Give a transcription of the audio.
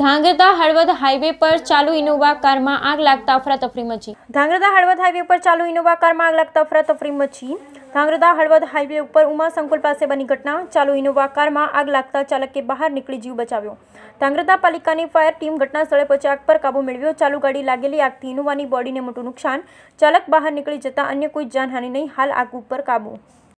Dhrangadhra Halvad highway પર ચાલુ Innova કારમાં આગ લાગતા અફરાતફરી મચી ધ્રાંગધ્રા હળવદ હાઈવે પર ચાલુ ઇનોવા કારમાં આગ લાગતા અફરાતફરી મચી ધ્રાંગધ્રા હળવદ હાઈવે ઉપર ઉમા સંકુલ પાસે બની ઘટના ચાલુ ઇનોવા કારમાં આગ લાગતા ચાલકે બહાર નીકળી જીવ બચાવ્યો ધ્રાંગધ્રા પાલિકાની ફાયર ટીમ ઘટના સ્થળે પહોંચી આગ પર કાબુ મેળવ્યો ચાલુ ગાડી લાગેલી આગથી ઇનોવાની બોડીને મોટું નુકસાન ચાલક બહાર નીકળી જતાં અન્ય કોઈ જાનહાનિ નહીં હાલ આગ ઉપર કાબુ